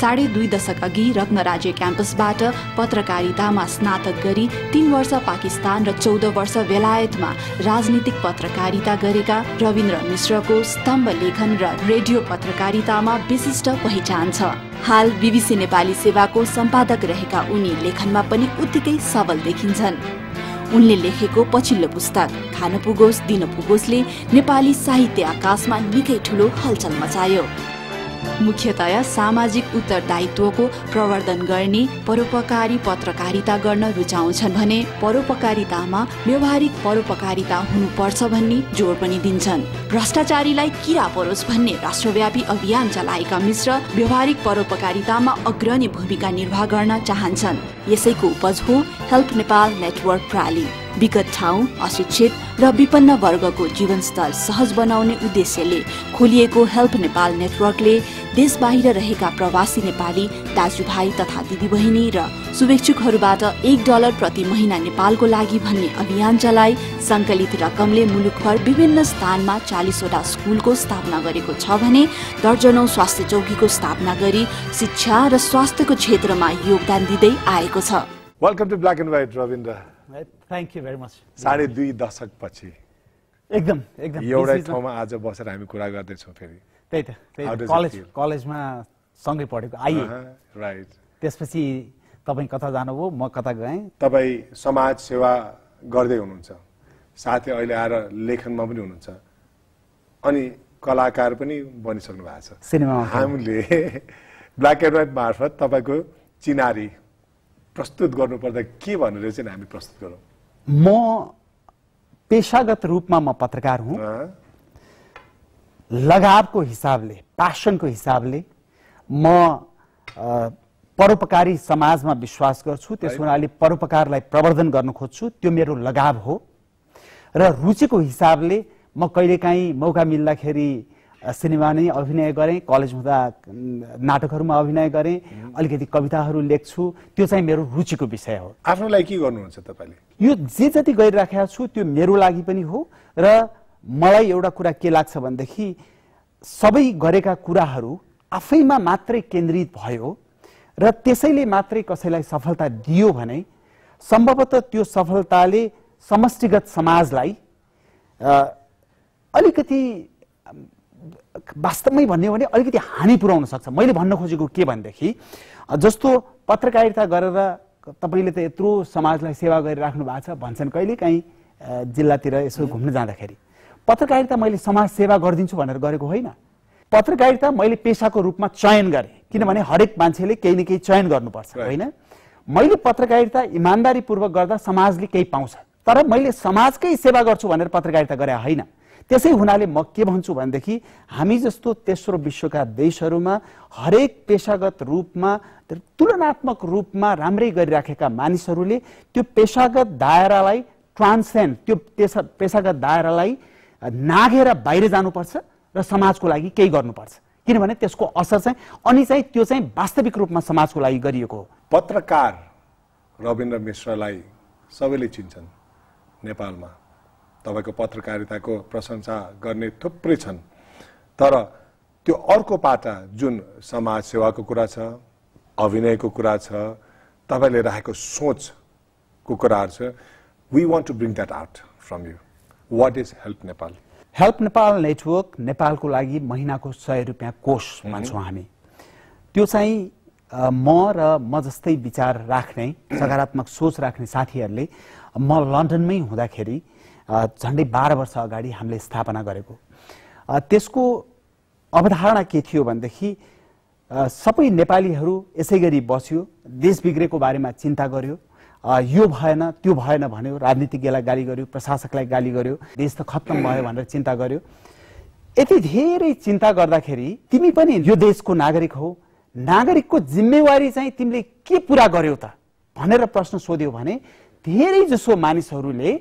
साढे दुई दशक अघि रत्नराज्य क्याम्पसबाट पत्रकारितामा स्नातक गरी तीन वर्ष पाकिस्तान र चौध वर्ष बेलायतमा राजनीतिक पत्रकारिता गरेका रविन्द्र मिश्रको स्तम्भ लेखन र रेडियो पत्रकारितामा विशिष्ट पहिचान छ हाल बिबिसी नेपाली सेवाको सम्पादक रहेका उनी लेखनमा पनि उत्तिकै सबल देखिन्छन् उनले लेखेको पछिल्लो पुस्तक खान पुगोस् दिन पुगोस्ले नेपाली साहित्य आकाशमा निकै ठुलो हलचल मचायो मुख्यतया सामाजिक उत्तरदायित्वको प्रवर्धन गर्ने परोपकारी पत्रकारिता गर्न रुचाउँछन् भने परोपकारितामा व्यवहारिक परोपकारिता हुनुपर्छ भन्ने जोड पनि दिन्छन् भ्रष्टाचारीलाई किरा परोस् भन्ने राष्ट्रव्यापी अभियान चलाएका मिश्र व्यवहारिक परोपकारितामा अग्रणी भूमिका निर्वाह गर्न चाहन्छन् यसैको उपज हो हेल्प नेपाल नेटवर्क प्राली विगत ठाउँ अशिक्षित र विपन्न वर्गको जीवनस्तर सहज बनाउने उद्देश्यले खोलिएको हेल्प नेपाल नेटवर्कले देश बाहिर रहेका प्रवासी नेपाली दाजुभाइ तथा दिदीबहिनी र शुभेच्छुकहरूबाट एक डलर प्रति महिना नेपालको लागि भन्ने अभियान चलाई सङ्कलित रकमले मुलुकभर विभिन्न स्थानमा चालिसवटा स्कुलको स्थापना गरेको छ भने दर्जनौ स्वास्थ्य चौकीको स्थापना गरी शिक्षा र स्वास्थ्यको क्षेत्रमा योगदान दिँदै आएको छ welcome to black and white Rabindra thank you very much साढे दुई दशकपछि एकदम एकदम एउटै ठाउँमा आज बसेर हामी कुरा गर्दैछौँ फेरि त्यही त कलेज कलेजमा सँगै पढेको आइए राइट uh-huh, त्यसपछि तपाईँ कता जानुभयो म कता गएँ तपाईँ समाज सेवा गर्दै हुनुहुन्छ साथै अहिले आएर लेखनमा पनि हुनुहुन्छ अनि कलाकार पनि बनिसक्नु भएको छ सिनेमा हामीले ब्ल्याक एन्ड व्हाइट मार्फत तपाईँको चिनारी प्रस्तुत गर्नुपर्दा के भनेर चाहिँ हामी प्रस्तुत गरौँ म पेसागत रूपमा म पत्रकार हुँ लगावको हिसाबले प्यासनको हिसाबले म परोपकारी समाजमा विश्वास गर्छु त्यस हुनाले परोपकारलाई प्रवर्धन गर्न खोज्छु त्यो मेरो लगाव हो र रुचिको हिसाबले म कहिलेकाहीँ मौका मिल्दाखेरि सिनेमा नै अभिनय गरेँ कलेज हुँदा नाटकहरूमा अभिनय गरेँ अलिकति कविताहरू लेख्छु त्यो चाहिँ मेरो रुचिको विषय हो आफ्नो लागि के गर्नुहुन्छ तपाईँले यो जे जति गरिराखेको छु त्यो मेरो लागि पनि हो र मलाई एउटा कुरा के लाग्छ भनेदेखि सबै गरेका कुराहरू आफैमा मात्रै केन्द्रित भयो र त्यसैले मात्रै कसैलाई सफलता दियो भने सम्भवतः त्यो सफलताले समष्टिगत समाजलाई अलिकति वास्तवमै भन्यो भने अलिकति हानि पुर्याउन सक्छ मैले भन्न खोजेको के भनेदेखि जस्तो पत्रकारिता गरेर तपाईँले त यत्रो समाजलाई सेवा गरिराख्नु भएको छ भन्छन् कहिलेकाहीँ जिल्लातिर यसो घुम्न जाँदाखेरि पत्रकारिता मैले समाज सेवा गरिदिन्छु भनेर गरेको होइन पत्रकारिता मैले पेसाको रूपमा चयन गरेँ किनभने हरेक मान्छेले केही न केही चयन गर्नुपर्छ होइन मैले पत्रकारिता इमान्दारीपूर्वक गर्दा समाजले केही पाउँछ तर मैले समाजकै सेवा गर्छु भनेर पत्रकारिता गरे होइन त्यसै हुनाले म के भन्छु भनेदेखि हामी जस्तो तेस्रो विश्वका देशहरूमा हरेक पेसागत रूपमा तुलनात्मक रूपमा राम्रै गरिराखेका मानिसहरूले त्यो पेसागत दायरालाई ट्रान्सेन्ड त्यो पेसा पेसागत दायरालाई नाघेर बाहिर जानुपर्छ र समाजको लागि केही गर्नुपर्छ किनभने त्यसको असर चाहिँ अनि चाहिँ त्यो चाहिँ वास्तविक रूपमा समाजको लागि गरिएको हो पत्रकार रविन्द्र मिश्रलाई सबैले चिन्छन् नेपालमा तपाईँको पत्रकारिताको प्रशंसा गर्ने थुप्रै छन् तर त्यो अर्को पाटा जुन समाज सेवाको कुरा छ अभिनयको कुरा छ तपाईँले राखेको सोचको कुराहरू छ we want to bring that out from you what is help Nepal help Nepal network नेपालको लागि महिनाको सय रुपियाँ कोषमा छौँ हामी त्यो चाहिँ म र म जस्तै विचार राख्ने सकारात्मक सोच राख्ने साथीहरूले म लन्डनमै हुँदाखेरि झन्डै बाह्र वर्ष अगाडि हामीले स्थापना गरेको त्यसको अवधारणा के थियो भनेदेखि सबै नेपालीहरू यसै गरी बस्यो देश बिग्रेको बारेमा चिन्ता गर्यो यो भएन त्यो भएन भन्यो राजनीतिज्ञलाई गाली गर्यो प्रशासकलाई गाली गर्यो देश त खत्तम भयो भनेर चिन्ता गर्यो यति धेरै चिन्ता गर्दाखेरि तिमी पनि यो देशको नागरिक हो नागरिकको जिम्मेवारी चाहिँ तिमीले के पुरा गर्यौ त भनेर प्रश्न सोध्यौ भने धेरै जसो मानिसहरूले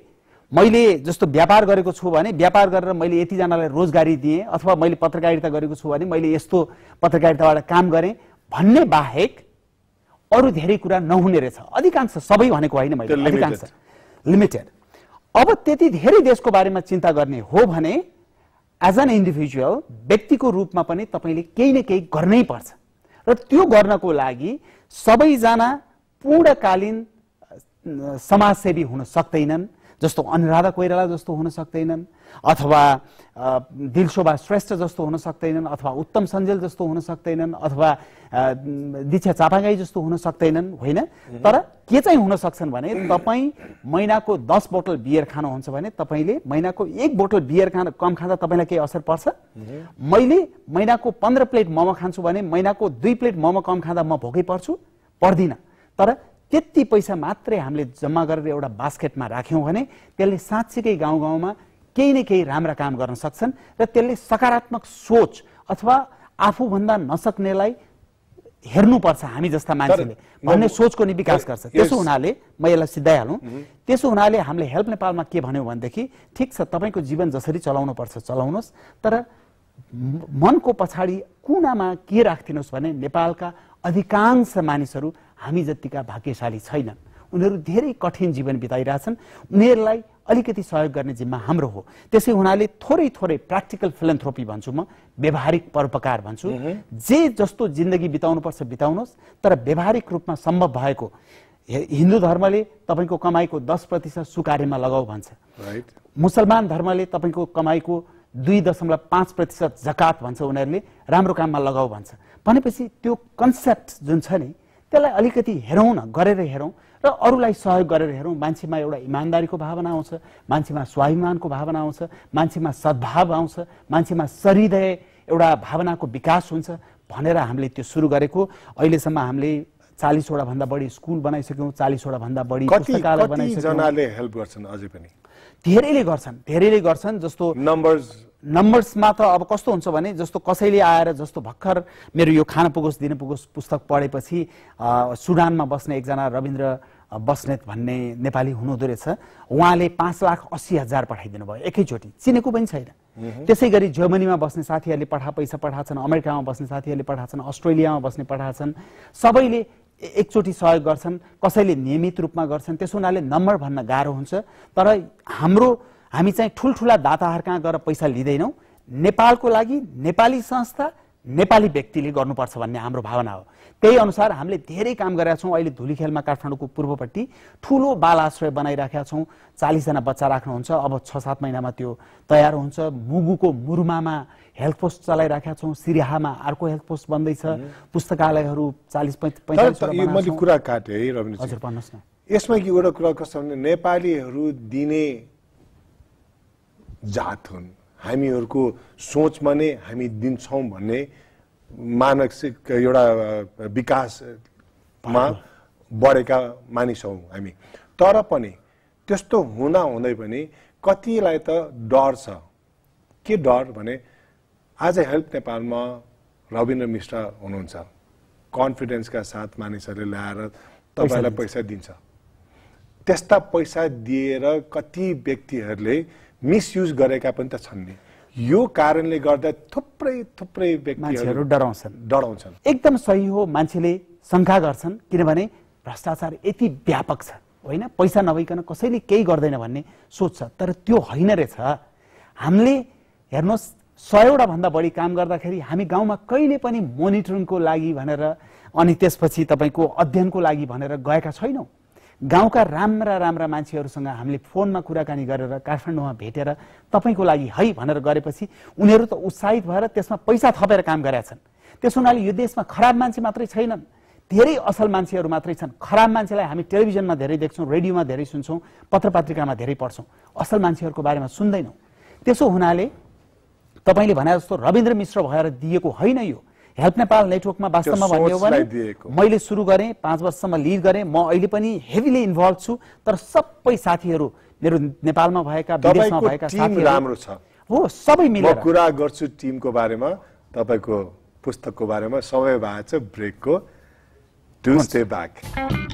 मैले जस्तो व्यापार गरेको छु भने व्यापार गरेर मैले यतिजनालाई रोजगारी दिएँ अथवा मैले पत्रकारिता गरेको छु भने मैले यस्तो पत्रकारिताबाट काम गरेँ भन्ने बाहेक अरू धेरै कुरा नहुने रहेछ अधिकांश सबै भनेको होइन मैले अधिकांश लिमिटेड अब त्यति धेरै देशको बारेमा चिन्ता गर्ने हो भने एज एन इन्डिभिजुअल व्यक्तिको रूपमा पनि तपाईँले केही न केही गर्नै पर्छ र त्यो गर्नको लागि सबैजना पूर्णकालीन समाजसेवी हुन सक्दैनन् जस्तो अनुराधा कोइराला जस्तो हुन सक्दैनन् अथवा दिलशोभा श्रेष्ठ जस्तो हुन सक्दैनन् अथवा उत्तम सञ्जेल जस्तो हुन सक्दैनन् अथवा दीक्षा चापागाई जस्तो हुन सक्दैनन् होइन तर के चाहिँ हुन सक्छन् भने तपाईँ महिनाको दस बोतल बियर खानुहुन्छ भने तपाईँले महिनाको एक बोटल बियर खान कम खाँदा तपाईँलाई केही असर पर्छ मैले महिनाको पन्ध्र प्लेट मोमो खान्छु भने महिनाको दुई प्लेट मोमो कम खाँदा म भोकै पर्छु पर्दिनँ तर त्यति पैसा मात्रै हामीले जम्मा गरेर एउटा बास्केटमा राख्यौँ भने त्यसले साँच्चीकै गाउँ गाउँमा केही न केही राम्रा काम गर्न सक्छन् र त्यसले सकारात्मक सोच अथवा आफूभन्दा नसक्नेलाई हेर्नुपर्छ हामी जस्ता मान्छेले भन्ने सोचको नि विकास गर्छ त्यसो हुनाले म यसलाई सिधाइहालौँ त्यसो हुनाले हामीले हेल्प नेपालमा के भन्यौँ भनेदेखि ठिक छ तपाईँको जीवन जसरी चलाउनु पर्छ चलाउनुहोस् तर मनको पछाडि कुनामा के राखिदिनुहोस् भने नेपालका अधिकांश मानिसहरू हामी जतिका भाग्यशाली छैनन् उनीहरू धेरै कठिन जीवन बिताइरहेछन् उनीहरूलाई अलिकति सहयोग गर्ने जिम्मा हाम्रो हो त्यसै हुनाले थोरै थोरै प्र्याक्टिकल फिलेन्थ्रोपी भन्छु म व्यवहारिक परोपकार भन्छु जे जस्तो जिन्दगी बिताउनुपर्छ बिताउनुहोस् तर व्यवहारिक रूपमा सम्भव भएको हिन्दू धर्मले तपाईँको कमाईको दस प्रतिशत सुकार्यमा लगाऊ भन्छ मुसलमान धर्मले तपाईँको कमाईको दुई दशमलव पाँच प्रतिशत जकात भन्छ उनीहरूले राम्रो काममा लगाऊ भन्छ भनेपछि त्यो कन्सेप्ट जुन छ नि त्यसलाई अलिकति हेरौँ न गरेर हेरौँ र अरूलाई सहयोग गरेर हेरौँ मान्छेमा एउटा इमान्दारीको भावना आउँछ मान्छेमा स्वाभिमानको भावना आउँछ मान्छेमा सद्भाव आउँछ मान्छेमा सरिदय एउटा भावनाको विकास हुन्छ भनेर हामीले त्यो सुरु गरेको अहिलेसम्म हामीले चालिसवटा भन्दा बढी स्कुल बनाइसक्यौँ चालिसवटा भन्दा बढी पुस्तकालय बनाइसक्यौँ धेरैले गर्छन् धेरैले गर्छन् जस्तो नम्बर्स नम्बर्समा त अब कस्तो हुन्छ भने जस्तो कसैले आएर जस्तो भर्खर मेरो यो खान पुगोस् दिन पुगोस् पुस्तक पढेपछि सुडानमा बस्ने एकजना रविन्द्र बस्नेत भन्ने नेपाली हुनुहुँदो रहेछ उहाँले पाँच लाख अस्सी हजार पठाइदिनु भयो एकैचोटि चिनेको पनि छैन त्यसै गरी जर्मनीमा बस्ने साथीहरूले पठा पैसा पठाएछन् अमेरिकामा बस्ने साथीहरूले पठाएछन् अस्ट्रेलियामा बस्ने पठाएछन् सबैले एकचोटि सहयोग गर्छन् कसैले नियमित रूपमा गर्छन् त्यसो हुनाले नम्बर भन्न गाह्रो हुन्छ तर हाम्रो हामी चाहिँ ठुल्ठुला दाताहरू कहाँ गएर पैसा लिँदैनौँ नेपालको लागि नेपाली संस्था नेपाली व्यक्तिले गर्नुपर्छ भन्ने हाम्रो भावना हो त्यही अनुसार हामीले धेरै काम गरेका छौँ अहिले धुलीखेलमा काठमाडौँको पूर्वपट्टि ठुलो बाल आश्रय बनाइराखेका छौँ चालिसजना बच्चा राख्नुहुन्छ अब छ सात महिनामा त्यो तयार हुन्छ मुगुको मुरुमामा हेल्थ पोस्ट चलाइराखेका छौँ सिरिहामा अर्को हेल्थ पोस्ट बन्दैछ पुस्तकालयहरू चालिस पैँतालिस कुरा काटेँ हजुर भन्नुहोस् न यसमा एउटा कुरा कस्तो भने नेपालीहरू दिने जात हुन् हामीहरूको सोचमा नै हामी दिन्छौँ भन्ने मानसिक एउटा विकासमा बढेका मानिस हौ हामी तर पनि त्यस्तो हुँदा हुँदै पनि कतिलाई त डर छ के डर भने आज हेल्प नेपालमा रविन्द्र मिश्र हुनुहुन्छ कन्फिडेन्सका साथ मानिसहरूले ल्याएर तपाईँलाई पैसा दिन्छ त्यस्ता पैसा दिएर कति व्यक्तिहरूले मिसयुज गरेका पनि त छन् नि यो कारणले गर्दा थुप्रै थुप्रै व्यक्तिहरू डराउँछन् डराउँछन् एकदम सही हो मान्छेले शङ्का गर्छन् किनभने भ्रष्टाचार यति व्यापक छ होइन पैसा नभइकन कसैले केही गर्दैन भन्ने सोच छ तर त्यो होइन रहेछ हामीले हेर्नुहोस् सयवटा भन्दा बढी काम गर्दाखेरि हामी गाउँमा कहिले पनि मोनिटरिङको लागि भनेर अनि त्यसपछि तपाईँको अध्ययनको लागि भनेर गएका छैनौँ गाउँका राम्रा राम्रा मान्छेहरूसँग हामीले फोनमा कुराकानी गरेर काठमाडौँमा भेटेर तपाईँको लागि है भनेर गरेपछि उनीहरू त उत्साहित भएर त्यसमा पैसा थपेर काम गरेका छन् त्यस हुनाले यो देशमा खराब मान्छे मात्रै छैनन् धेरै असल मान्छेहरू मात्रै छन् खराब मान्छेलाई हामी टेलिभिजनमा धेरै देख्छौँ रेडियोमा धेरै सुन्छौँ पत्र पत्रिकामा धेरै पढ्छौँ असल मान्छेहरूको बारेमा सुन्दैनौँ त्यसो हुनाले तपाईँले भने जस्तो रविन्द्र मिश्र भएर दिएको होइन यो हेल्प नेपाल नेटवर्कमा वास्तवमा भन्ने हो भने मैले सुरु गरेँ पाँच वर्षसम्म लिड गरेँ म अहिले पनि हेभिली इन्भल्भ छु तर सबै साथीहरू मेरो नेपालमा भएका विदेशमा भएका साथीहरू राम्रो छ हो सबै मिलेर कुरा गर्छु टिमको बारेमा तपाईँको पुस्तकको बारेमा समय भएको छ ब्रेकको to stay back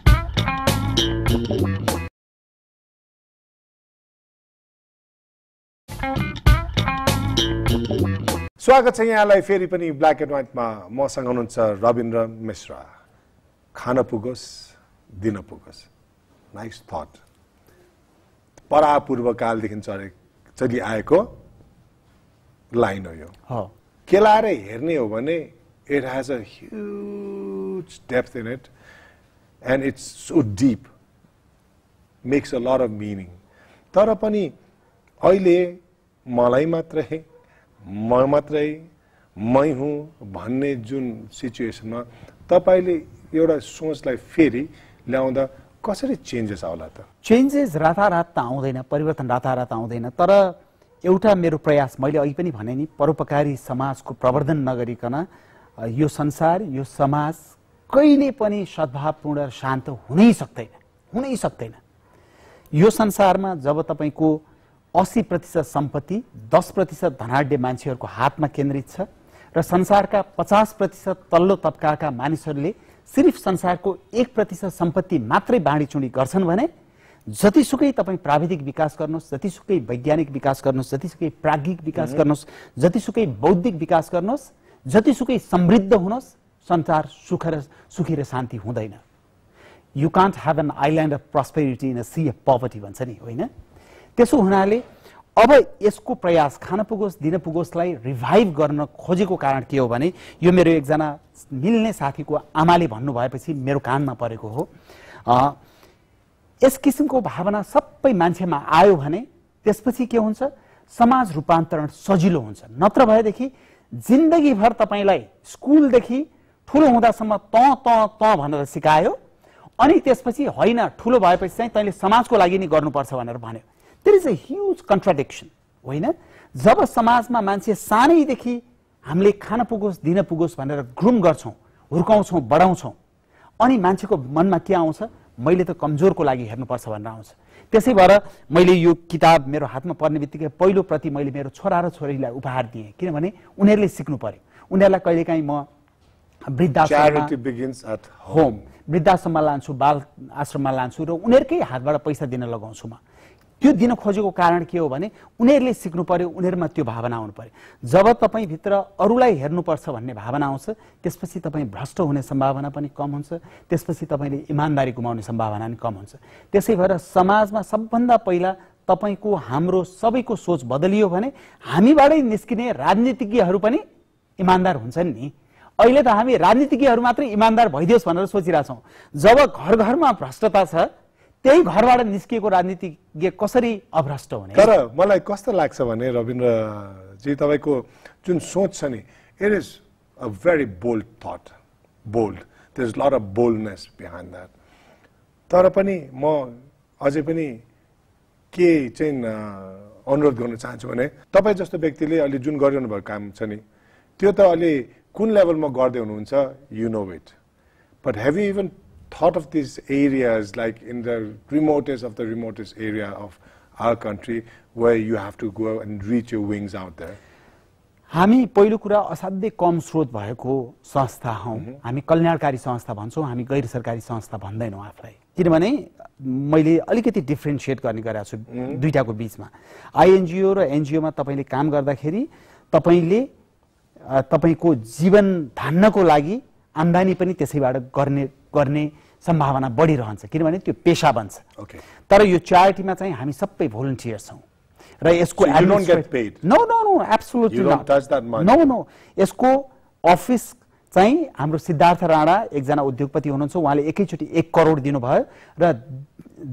Thank you. स्वागत छ यहाँलाई फेरि पनि ब्ल्याक एन्ड व्हाइटमा मसँग हुनुहुन्छ रविन्द्र मिश्रा खान पुगोस् दिन पुगोस् नाइस थट परापूर्वकालदेखि चले चलिआएको लाइन हो यो केलाएर हेर्ने हो भने it has a huge depth in it and it's so deep makes a lot of meaning तर पनि अहिले मलाई मात्रै म मात्रै मै हुँ भन्ने जुन सिचुएसनमा तपाईँले एउटा सोचलाई फेरि ल्याउँदा कसरी चेन्जेस आउला त चेन्जेस रातारात त आउँदैन परिवर्तन रातारात आउँदैन तर एउटा मेरो प्रयास मैले अघि पनि भने नि परोपकारी समाजको प्रवर्धन नगरिकन यो संसार यो समाज कहिले पनि सद्भावपूर्ण र शान्त हुनै सक्दैन हुनै सक्दैन यो संसारमा जब तपाईँको असी प्रतिशत सम्पत्ति दस प्रतिशत धनाढ्य मान्छेहरूको हातमा केन्द्रित छ र संसारका पचास प्रतिशत तल्लो तबकाका मानिसहरूले सिर्फ संसारको एक प्रतिशत सम्पत्ति मात्रै बाँडीचुँडी गर्छन् भने जतिसुकै तपाईँ प्राविधिक विकास गर्नुहोस् जतिसुकै वैज्ञानिक विकास गर्नुहोस् जतिसुकै प्राज्ञिक विकास गर्नुहोस् जतिसुकै बौद्धिक विकास गर्नुहोस् जतिसुकै समृद्ध हुनुहोस् संसार सुख र सुखी र शान्ति हुँदैन you can't have an island of prosperity in a sea of poverty भन्छ नि होइन त्यसो हुनाले अब यसको प्रयास खान पुगोस् दिन पुगोस्लाई रिभाइभ गर्न खोजेको कारण के हो भने यो मेरो एकजना मिल्ने साथीको आमाले भन्नुभएपछि मेरो कानमा परेको हो यस किसिमको भावना सबै मान्छेमा आयो भने त्यसपछि के हुन्छ समाज रूपान्तरण सजिलो हुन्छ नत्र भएदेखि जिन्दगीभर तपाईँलाई स्कुलदेखि ठुलो हुँदासम्म त त त भनेर सिकायो अनि त्यसपछि होइन ठुलो भएपछि चाहिँ तैँले समाजको लागि नि गर्नुपर्छ भनेर भन्यो there is a huge contradiction होइन जब समाजमा मान्छे सानैदेखि हामीले खान पुगोस् दिन पुगोस् भनेर ग्रुम गर्छौँ हुर्काउँछौँ बढाउँछौँ अनि मान्छेको मनमा के आउँछ मैले त कमजोरको लागि हेर्नुपर्छ भनेर आउँछ त्यसै भएर मैले यो किताब मेरो हातमा पर्ने बित्तिकै पहिलोप्रति मैले मेरो छोरा र छोरीलाई उपहार दिएँ किनभने उनीहरूले सिक्नु पऱ्यो उनीहरूलाई कहिलेकाहीँ म वृद्धाश्रम वृद्धाश्रममा लान्छु बाल आश्रममा लान्छु र उनीहरूकै हातबाट पैसा दिन लगाउँछु म त्यो दिन खोजेको कारण के हो भने उनीहरूले सिक्नु पर्यो उनीहरूमा त्यो भावना आउनु पर्यो जब तपाईँभित्र अरूलाई हेर्नुपर्छ भन्ने भावना आउँछ त्यसपछि तपाईँ भ्रष्ट हुने सम्भावना पनि कम हुन्छ त्यसपछि तपाईँले इमान्दारी गुमाउने सम्भावना पनि कम हुन्छ त्यसै भएर समाजमा सबभन्दा पहिला तपाईँको हाम्रो सबैको सोच बदलियो भने हामीबाटै निस्किने राजनीतिज्ञहरू पनि इमान्दार हुन्छन् नि अहिले त हामी राजनीतिज्ञहरू मात्रै इमान्दार भइदियोस् भनेर सोचिरहेछौँ जब घर घरमा भ्रष्टता छ त्यही घरबाट निस्किएको राजनीतिज्ञ कसरी अभ्रष्ट हुने तर मलाई कस्तो लाग्छ भने रविन्द्रजी तपाईँको जुन सोच छ नि it is a very bold thought bold there is lot of boldness behind that तर पनि म अझै पनि के चाहिँ अनुरोध गर्न चाहन्छु भने तपाईँ जस्तो व्यक्तिले अहिले जुन गरिरहनु भएको काम छ नि त्यो त अहिले कुन लेभलमा गर्दै हुनुहुन्छ you know it but have even thought of these areas like in the remotest of the remotest area of our country where you have to go and reach your wings out there? हामी पहिलो कुरा असाध्यै कम स्रोत भएको संस्था हौँ mm-hmm. हामी कल्याणकारी संस्था भन्छौँ हामी गैर सरकारी संस्था भन्दैनौँ आफूलाई किनभने मैले अलिकति डिफ्रेन्सिएट गर्ने गरेको छु mm-hmm. दुइटाको बिचमा आइएनजिओ र एनजिओमा तपाईँले काम गर्दाखेरि तपाईँले तपाईँको जीवन धान्नको लागि आम्दानी पनि त्यसैबाट गर्ने गर्ने सम्भावना बढिरहन्छ किनभने त्यो पेसा बन्छ तर यो च्यारिटीमा चाहिँ हामी सबै भोलिन्टियर छौँ र यसको नो नो नो नो यसको अफिस चाहिँ हाम्रो सिद्धार्थ राणा एकजना उद्योगपति हुनुहुन्छ उहाँले एकैचोटि एक करोड दिनुभयो र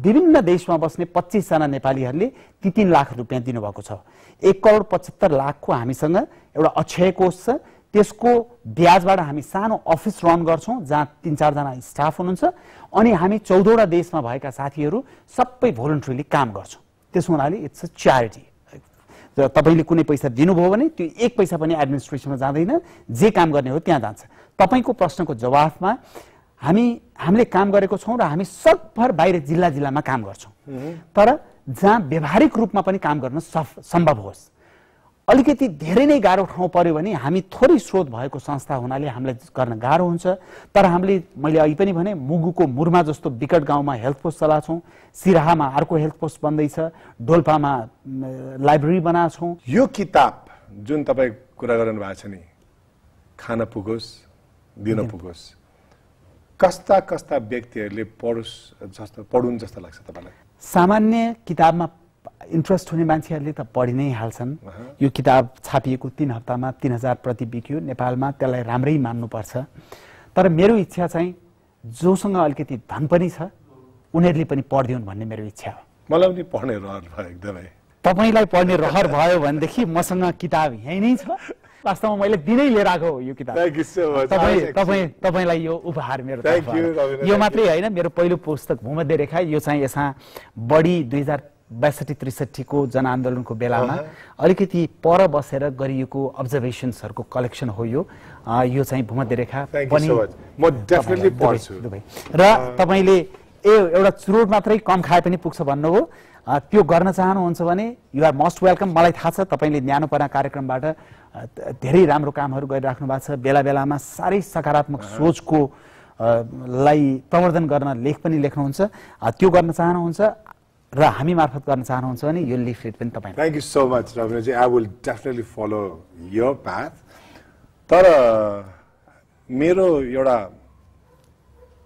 विभिन्न देशमा बस्ने पच्चिसजना नेपालीहरूले ती तिन लाख रुपियाँ दिनुभएको छ एक करोड पचहत्तर लाखको हामीसँग एउटा अक्षय कोष छ त्यसको ब्याजबाट हामी सानो अफिस रन गर्छौँ जहाँ तिन चारजना स्टाफ हुनुहुन्छ अनि हामी चौधवटा देशमा भएका साथीहरू सबै भोलिन्ट्रीली काम गर्छौँ त्यसो हुनाले इट्स अ च्यारिटी तपाईँले कुनै पैसा दिनुभयो भने त्यो एक पैसा पनि एडमिनिस्ट्रेसनमा जाँदैन जे काम गर्ने हो त्यहाँ जान्छ तपाईँको प्रश्नको जवाफमा हामी हामीले काम गरेको छौँ र हामी सकभर बाहिर जिल्ला जिल्लामा काम गर्छौँ तर जहाँ व्यवहारिक रूपमा पनि काम गर्न सम्भव होस् अलिकति धेरै नै गाह्रो ठाउँ पऱ्यो भने हामी थोरै स्रोत भएको संस्था हुनाले हामीलाई गर्न गाह्रो हुन्छ तर हामीले मैले अघि पनि भने मुगुको मुरमा जस्तो विकट गाउँमा हेल्थ पोस्ट चलाछौँ सिराहामा अर्को हेल्थ पोस्ट बन्दैछ डोल्पामा लाइब्रेरी बनाछौँ यो किताब जुन तपाईँ कुरा गर्नु भएको छ नि खान पुगोस् दिन पुगोस् कस्ता कस्ता व्यक्तिहरूले पढोस् जस्तो पढुन् जस्तो लाग्छ तपाईँलाई सामान्य किताबमा इन्ट्रेस्ट हुने मान्छेहरूले त पढि नै हाल्छन् यो किताब छापिएको तिन हप्तामा तिन हजार प्रति बिक्यो नेपालमा त्यसलाई राम्रै मान्नुपर्छ तर मेरो इच्छा चाहिँ जोसँग अलिकति धन पनि छ उनीहरूले पनि पढिदिउन् भन्ने मेरो इच्छा हो मलाई पनि पढ्ने रहर भयो एकदमै तपाईँलाई पढ्ने रहर भयो भनेदेखि मसँग किताब यहीँ नै छ वास्तवमा मैले दिनै लिएर आएको यो किताब तपाईँ तपाईँलाई यो उपहार मेरो यो मात्रै होइन मेरो पहिलो पुस्तक भूमध्य रेखा यो चाहिँ यसमा बढी दुई हजार बैसठी त्रिसठीको जनआन्दोलनको बेलामा अलिकति पर बसेर गरिएको अब्जर्भेसन्सहरूको कलेक्सन हो यो यो चाहिँ भूमध्य रेखा पनि र तपाईँले ए एउटा चुरोट मात्रै कम खाए पनि पुग्छ भन्नुभयो त्यो गर्न चाहनुहुन्छ भने यु आर मोस्ट वेलकम मलाई थाहा छ तपाईँले न्यानोपना कार्यक्रमबाट धेरै राम्रो कामहरू गरिराख्नु भएको छ बेला बेलामा साह्रै सकारात्मक सोचको लाई प्रवर्धन गर्न लेख पनि लेख्नुहुन्छ त्यो गर्न चाहनुहुन्छ र हामी मार्फत गर्न चाहनुहुन्छ भने यो लिफलेट पनि तपाईँ thank you so much Rabindraji I will definitely follow यो पाथ तर मेरो एउटा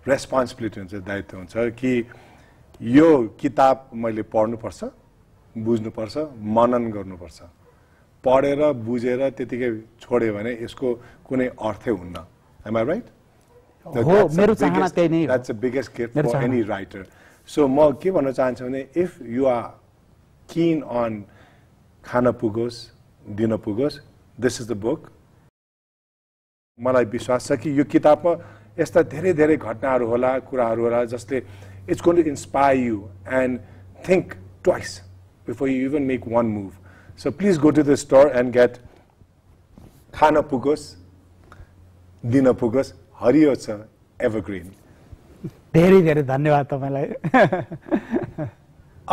रेस्पोन्सिबिलिटी हुन्छ दायित्व हुन्छ कि यो किताब मैले पढ्नुपर्छ बुझ्नुपर्छ मनन गर्नुपर्छ पढेर बुझेर त्यतिकै छोड्यो भने यसको कुनै अर्थै हुन्न राइट मेरो नै biggest for any writer so म के भन्न चाहन्छु भने if you are keen on Khana Pugos Din Pugos this is the book मलाई विश्वास छ कि यो किताबमा यस्ता धेरै धेरै घटनाहरू होला कुराहरू होला जसले it's gonna to inspire you and think twice before you even make one move so please go to the store and get Khana Pugos Din Pugos हरियो छ एभरग्रिन धेरै धेरै धन्यवाद तपाईँलाई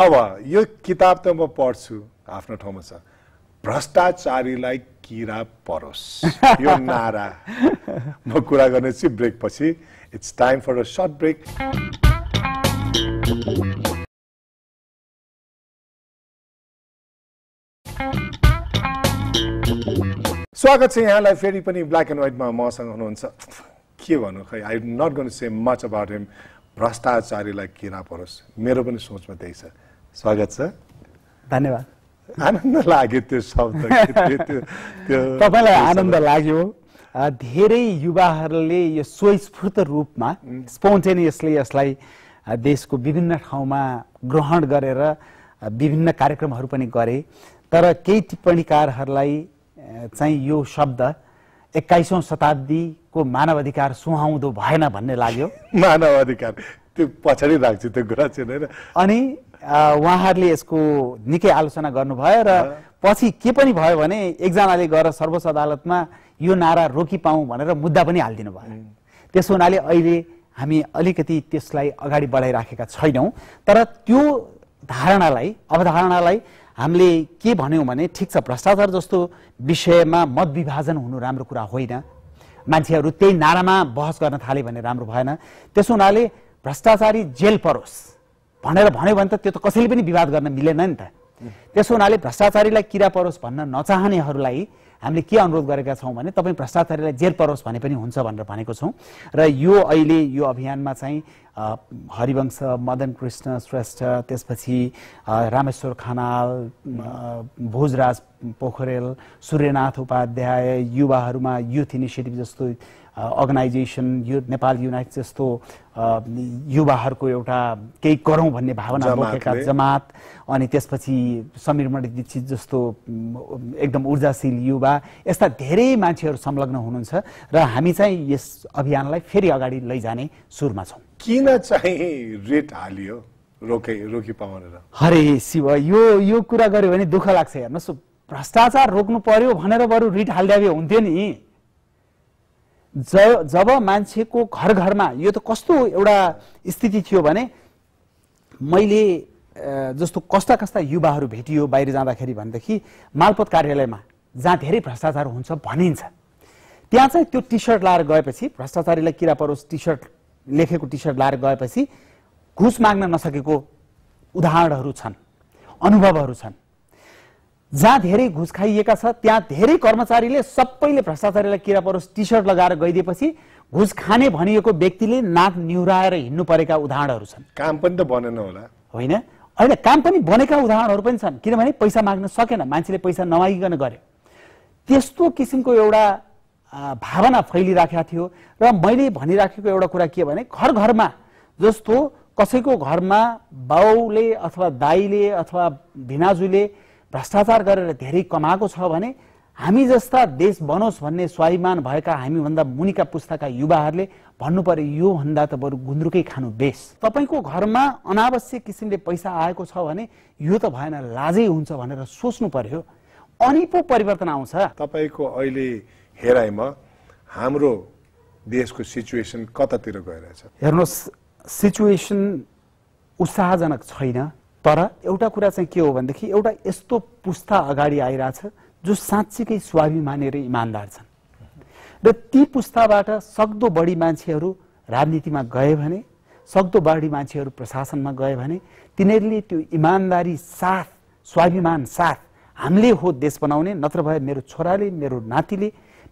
अब यो किताब त म पढ्छु आफ्नो ठाउँमा छ भ्रष्टाचारीलाई किरा परोस् यो नारा म कुरा गर्नेछु पछि it's time for a short break स्वागत छ यहाँलाई फेरि पनि ब्ल्याक एन्ड व्हाइटमा मसँग हुनुहुन्छ के भन्नु खै आई नट गर्नु से मच अबाउट हिम भ्रष्टाचारीलाई किरा परोस् मेरो पनि सोचमा त्यही छ स्वागत छ धन्यवाद आनन्द लाग्यो त्यो शब्द तपाईँलाई आनन्द लाग्यो धेरै युवाहरूले यो स्वस्फूर्त रूपमा स्पोन्टेनियसली यसलाई देशको विभिन्न ठाउँमा ग्रहण गरेर विभिन्न कार्यक्रमहरू पनि गरे तर केही टिप्पणीकारहरूलाई चाहिँ यो शब्द एक्काइसौँ शताब्दीको मानव अधिकार सुहाउँदो भएन भन्ने लाग्यो मानव अधिकार त्यो पछाडि राख्छु त्यो कुरा चाहिँ होइन अनि उहाँहरूले यसको निकै आलोचना गर्नुभयो र पछि के पनि भयो भने एकजनाले गएर सर्वोच्च अदालतमा यो नारा रोकी पाऊँ भनेर मुद्दा पनि हालिदिनु भयो त्यसो हुनाले अहिले हामी अलिकति त्यसलाई अगाडि बढाइराखेका छैनौँ तर त्यो धारणालाई अवधारणालाई हामीले के भन्यौँ भने ठिक छ भ्रष्टाचार जस्तो विषयमा विभाजन हुनु राम्रो कुरा होइन मान्छेहरू त्यही नारामा बहस गर्न थाले भने राम्रो भएन त्यसो हुनाले भ्रष्टाचारी जेल परोस् भनेर भन्यो भने त त्यो त कसैले पनि विवाद गर्न मिलेन नि त त्यसो हुनाले भ्रष्टाचारीलाई किरा परोस् भन्न नचाहनेहरूलाई हामीले के अनुरोध गरेका छौँ भने तपाईँ भ्रष्टाचारीलाई जेल परोस् भने पनि हुन्छ भनेर भनेको छौँ र यो अहिले यो अभियानमा चाहिँ हरिवंश मदन कृष्ण श्रेष्ठ त्यसपछि रामेश्वर खनाल भोजराज पोखरेल सूर्यनाथ उपाध्याय युवाहरूमा युथ इनिसिएटिभ जस्तो अर्गनाइजेसन यो नेपाल युनाइट जस्तो युवाहरूको एउटा केही गरौँ भन्ने भावना बोकेका जमात अनि त्यसपछि समीर मणि दीक्षित जस्तो एकदम ऊर्जाशील युवा यस्ता धेरै मान्छेहरू संलग्न हुनुहुन्छ र हामी चाहिँ यस अभियानलाई फेरि अगाडि लैजाने सुरमा छौँ किन चाहिँ रेट हालियो रोके रोकी पाउनेर हरे शिव यो यो कुरा गर्यो भने दुःख लाग्छ हेर्नुहोस् भ्रष्टाचार रोक्नु पर्यो भनेर बरु रिट हालिदिए हुन्थ्यो नि ज जब मान्छेको घर घरमा यो त कस्तो एउटा स्थिति थियो भने मैले जस्तो कस्ता कस्ता युवाहरू भेटियो बाहिर जाँदाखेरि भनेदेखि मालपत कार्यालयमा जहाँ धेरै भ्रष्टाचार हुन्छ भनिन्छ त्यहाँ चाहिँ त्यो टी सर्ट लाएर गएपछि भ्रष्टाचारीलाई किरा परोस् टी सर्ट लेखेको टी सर्ट लाएर गएपछि घुस माग्न नसकेको उदाहरणहरू छन् अनुभवहरू छन् जहाँ धेरै घुस खाइएका छ त्यहाँ धेरै कर्मचारीले सबैले भ्रष्टाचारीलाई किरा परोस् टी सर्ट लगाएर गइदिएपछि घुस खाने भनिएको व्यक्तिले नाक निहुराएर हिँड्नु परेका उदाहरणहरू छन् काम पनि त बनेन होला होइन होइन काम पनि बनेका उदाहरणहरू पनि छन् किनभने पैसा माग्न सकेन मान्छेले पैसा नमागिकन गरे त्यस्तो किसिमको एउटा भावना फैलिराखेका थियो र मैले भनिराखेको एउटा कुरा के भने घर घरमा जस्तो कसैको घरमा बाउले अथवा दाईले अथवा भिनाजुले भ्रष्टाचार गरेर धेरै कमाएको छ भने हामी जस्ता देश बनोस् भन्ने स्वाभिमान भएका हामीभन्दा मुनिका पुस्ताका युवाहरूले भन्नु पर्यो योभन्दा त बरु गुन्द्रुकै खानु बेस तपाईँको घरमा अनावश्यक किसिमले पैसा आएको छ भने यो त भएन लाजै हुन्छ भनेर सोच्नु पर्यो अनि पो परिवर्तन आउँछ तपाईँको अहिले हेराइमा हाम्रो देशको सिचुएसन कतातिर गइरहेछ हेर्नुहोस् सिचुएसन उत्साहजनक छैन तर एउटा कुरा चाहिँ के हो भनेदेखि एउटा यस्तो पुस्ता अगाडि आइरहेछ जो साँच्चीकै स्वाभिमानी र इमान्दार छन् र ती पुस्ताबाट सक्दो बढी मान्छेहरू राजनीतिमा गए भने सक्दो बढी मान्छेहरू प्रशासनमा गए भने तिनीहरूले त्यो इमान्दारी साथ स्वाभिमान साथ हामीले हो देश बनाउने नत्र भए मेरो छोराले मेरो नातिले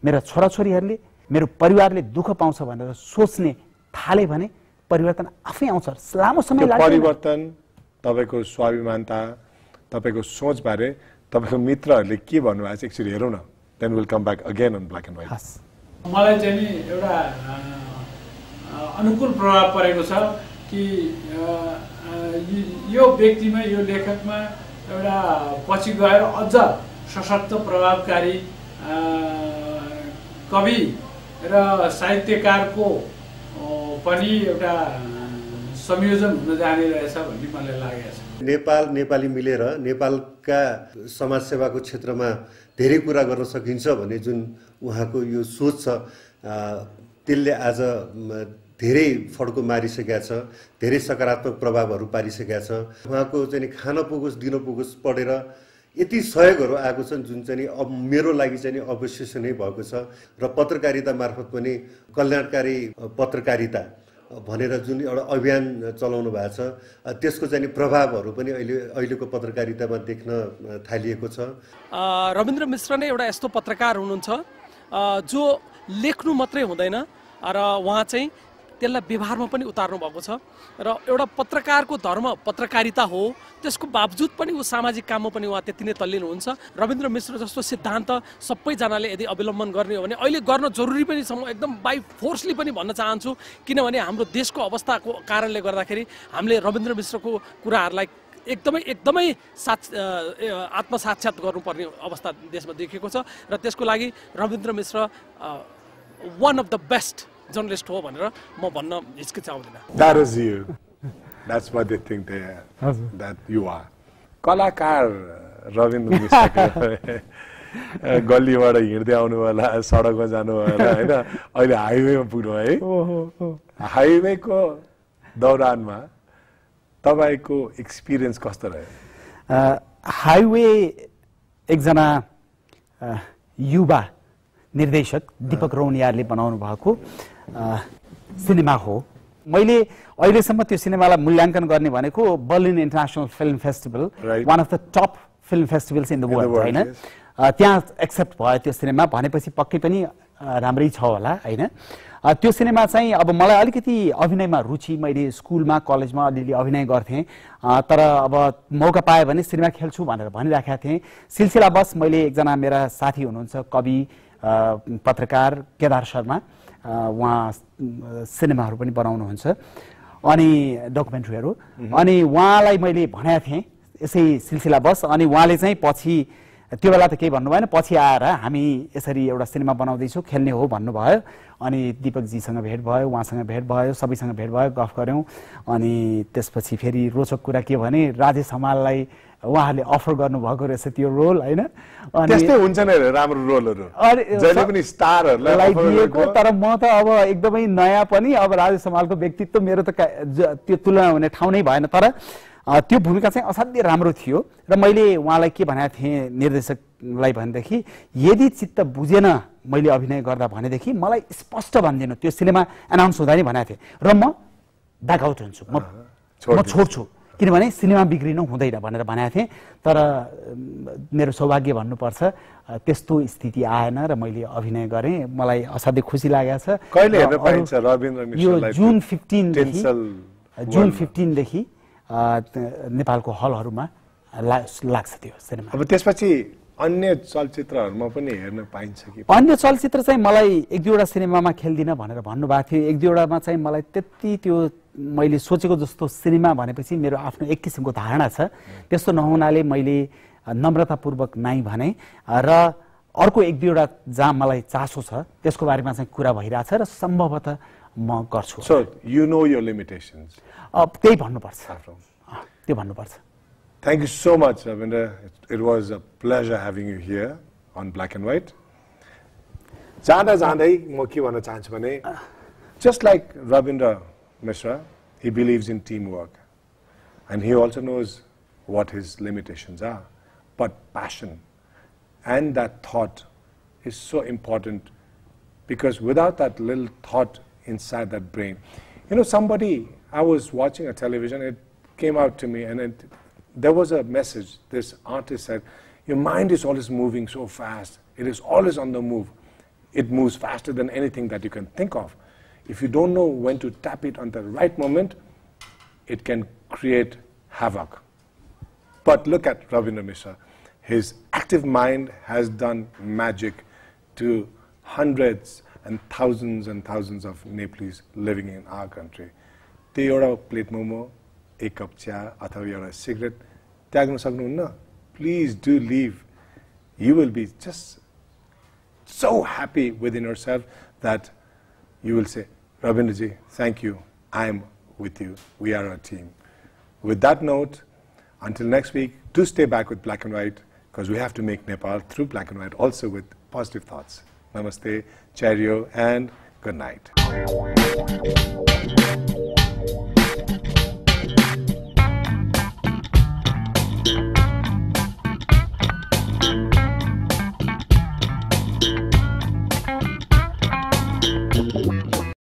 मेरा छोराछोरीहरूले मेरो परिवारले दुःख पाउँछ भनेर सोच्ने थाले भने परिवर्तन आफै आउँछ लामो समय लाग्छ परिवर्तन तपाईँको स्वाभिमानता तपाईँको सोचबारे तपाईँको मित्रहरूले के भन्नुभएको छ एकचोटि हेरौँ न then will come back again on black and white मलाई चाहिँ नि एउटा अनुकूल प्रभाव परेको छ कि यो व्यक्तिमा यो लेखकमा एउटा पछि गएर अझ सशक्त प्रभावकारी कवि र साहित्यकारको पनि एउटा संयोजन हुन जाने रहेछ भन्ने मलाई लागेको छ नेपाल नेपाली मिलेर नेपालका समाजसेवाको क्षेत्रमा धेरै कुरा गर्न सकिन्छ भन्ने जुन उहाँको यो सोच छ त्यसले आज धेरै फड्को मारिसकेका छ धेरै सकारात्मक प्रभावहरू पारिसकेका छ उहाँको चाहिँ खान पुगोस् दिन पुगोस् पढेर यति सहयोगहरू आएको छन् जुन चाहिँ अब मेरो लागि चाहिँ नै भएको छ र पत्रकारिता मार्फत पनि कल्याणकारी पत्रकारिता भनेर जुन एउटा अभियान चलाउनु भएको छ त्यसको चाहिँ प्रभावहरू पनि अहिले अहिलेको पत्रकारितामा देख्न थालिएको छ रविन्द्र मिश्र नै एउटा यस्तो पत्रकार हुनुहुन्छ जो लेख्नु मात्रै हुँदैन र उहाँ चाहिँ त्यसलाई व्यवहारमा पनि उतार्नु भएको छ र एउटा पत्रकारको धर्म पत्रकारिता हो त्यसको बावजुद पनि ऊ सामाजिक काममा पनि उहाँ त्यति नै तल्लिन हुन्छ रविन्द्र मिश्र जस्तो सिद्धान्त सबैजनाले यदि अवलम्बन गर्ने हो भने अहिले गर्न जरुरी पनि छ म एकदम बाई फोर्सली पनि भन्न चाहन्छु किनभने हाम्रो देशको अवस्थाको कारणले गर्दाखेरि हामीले रविन्द्र मिश्रको कुराहरूलाई एकदमै एकदमै साक्ष आत्मसाक्षात गर्नुपर्ने अवस्था देशमा देखिएको छ र त्यसको लागि Rabindra Mishra one of the best journalist हो भनेर म भन्न हिचकिचाउँदिनँ कलाकार रविन्द्र गल्लीबाट हिँड्दै आउनु होला सडकमा जानु होला होइन अहिले हाइवेमा पुग्नु है हाइवेको दौरानमा तपाईँको एक्सपिरियन्स कस्तो रह्यो हाइवे एकजना युवा निर्देशक दीपक रौनियारले बनाउनु भएको सिनेमा हो मैले अहिलेसम्म त्यो सिनेमालाई मूल्याङ्कन गर्ने भनेको Berlin international film festival one of the top film festivals in the world होइन त्यहाँ एक्सेप्ट भयो त्यो सिनेमा भनेपछि पक्कै पनि राम्रै छ होला होइन त्यो सिनेमा चाहिँ अब मलाई अलिकति अभिनयमा रुचि मैले स्कुलमा कलेजमा अलिअलि अभिनय गर्थेँ तर अब मौका पाएँ भने सिनेमा खेल्छु भनेर भनिराखेका थिएँ सिलसिलावश मैले एकजना मेरा साथी हुनुहुन्छ कवि पत्रकार केदार शर्मा उहाँ सिनेमाहरू पनि बनाउनुहुन्छ अनि डकुमेन्ट्रीहरू अनि उहाँलाई मैले भनेको थिएँ यसै सिलसिला बस अनि उहाँले चाहिँ पछि त्यो बेला त केही भन्नु भएन पछि आएर हामी यसरी एउटा सिनेमा बनाउँदैछु खेल्ने हो भन्नुभयो अनि दिपकजीसँग भेट भयो उहाँसँग भेट भयो सबैसँग भेट भयो गफ गऱ्यौँ अनि त्यसपछि फेरि रोचक कुरा के भने राजेश हमाललाई उहाँहरूले अफर गर्नुभएको रहेछ त्यो रोल होइन त्यस्तै नि राम्रो रोलहरू जहिले पनि स्टारहरूलाई दिएको तर म त अब एकदमै नयाँ पनि अब राजेश समालको व्यक्तित्व मेरो त त्यो तुलना हुने ठाउँ नै भएन तर त्यो भूमिका चाहिँ असाध्यै राम्रो थियो र मैले उहाँलाई के भनेको थिएँ निर्देशकलाई भनेदेखि यदि चित्त बुझेन मैले अभिनय गर्दा भनेदेखि मलाई स्पष्ट भनिदिनु त्यो सिनेमा एनाउन्स हुँदा नै भनेको थिएँ र म ब्याकआउट हुन्छु म छोड्छु किनभने सिनेमा बिग्रिनु हुँदैन भनेर भनेको थिएँ तर मेरो सौभाग्य भन्नुपर्छ त्यस्तो स्थिति आएन र मैले अभिनय गरेँ मलाई असाध्यै खुसी लागेको छ कहिले यो जुन फिफ्टिनदेखि जुन फिफ्टिनदेखि नेपालको हलहरूमा लाग्छ त्यो सिनेमा अब त्यसपछि अन्य चलचित्रहरूमा पनि हेर्न पाइन्छ कि अन्य चलचित्र चाहिँ मलाई एक दुईवटा सिनेमामा खेल्दिनँ भनेर भन्नुभएको थियो एक दुईवटामा चाहिँ मलाई त्यति त्यो मैले सोचेको जस्तो सिनेमा भनेपछि मेरो आफ्नो एक किसिमको धारणा छ त्यस्तो नहुनाले मैले नम्रतापूर्वक नाइ भने र अर्को एक दुईवटा जहाँ मलाई चासो छ त्यसको बारेमा चाहिँ कुरा भइरहेछ र सम्भवतः म गर्छु यु नो यर लिमिटेसन त्यही भन्नुपर्छ त्यो भन्नुपर्छ thank you so much it was a pleasure having you here on black and white जाँदा जाँदै म के भन्न चाहन्छु भने just like Rabindra Mishra, he believes in teamwork. And he also knows what his limitations are. But passion and that thought is so important because without that little thought inside that brain, you know, somebody, I was watching a television, it came out to me, and it, there was a message. This artist said, Your mind is always moving so fast, it is always on the move. It moves faster than anything that you can think of if you don't know when to tap it on the right moment, it can create havoc. But look at Ravindra Mishra. His active mind has done magic to hundreds and thousands and thousands of Nepalese living in our country. त्यो एउटा a momo एक cup चिया अथवा एउटा cigarette त्याग्न सक्नुहुन्न Please do leave. You will be just so happy within yourself that you will say, Rabindraji, thank you. I'm with you. We are a team. With that note, until next week, do stay back with black and white because we have to make Nepal through black and white also with positive thoughts. Namaste, chario, and good night.